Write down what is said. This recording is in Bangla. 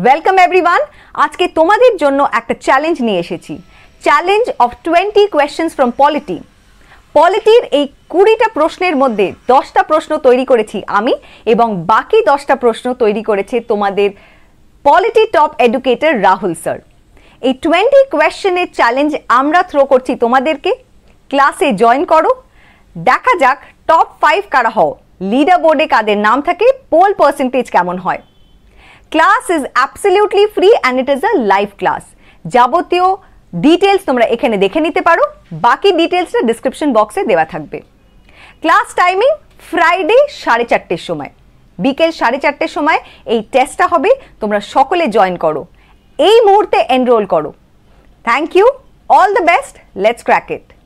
ওয়েলকাম এভরিওয়ান আজকে তোমাদের জন্য একটা চ্যালেঞ্জ নিয়ে এসেছি challenge of twenty questions from polity পলিটির এই কুড়িটা প্রশ্নের মধ্যে দশটা প্রশ্ন তৈরি করেছি আমি এবং বাকি দশটা প্রশ্ন তৈরি করেছে তোমাদের polity top educator Rahul sir এই টোয়েন্টি কোয়েশ্চেনের চ্যালেঞ্জ আমরা থ্রো করছি তোমাদেরকে ক্লাসে জয়েন করো দেখা যাক টপ ফাইভ কারা হও লিডার বোর্ডে কাদের নাম থাকে পোল পার্সেন্টেজ কেমন হয় class is absolutely free and it is a live class যাবতীয় ডিটেলস তোমরা এখানে দেখে নিতে পারো বাকি ডিটেলসটা ডিসক্রিপশন বক্সে দেওয়া থাকবে ক্লাস টাইমিং ফ্রাইডে সাড়ে চারটের সময় বিকেল সাড়ে চারটের সময় এই টেস্টটা হবে তোমরা সকলে জয়েন করো এই মুহূর্তে এনরোল করো thank you all the best let's crack it